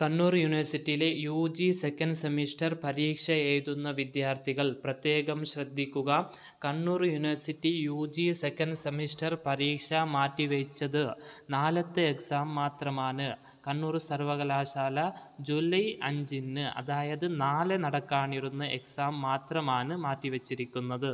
കണ്ണൂർ യൂണിവേഴ്സിറ്റിയിലെ U G second semester പരീക്ഷ എഴുതുന്ന വിദ്യാർത്ഥികൾ പ്രത്യേകം ശ്രദ്ധിക്കുക Kannur university U G second semester പരീക്ഷ മാറ്റിവെച്ചത് നാലത്തെ എക്സാം മാത്രമാണ് കണ്ണൂർ സർവകലാശാല ജൂലൈ അഞ്ചിന് അതായത് നാളെ നടക്കാനിരുന്ന എക്സാം മാത്രമാണ് മാറ്റിവെച്ചിരിക്കുന്നത്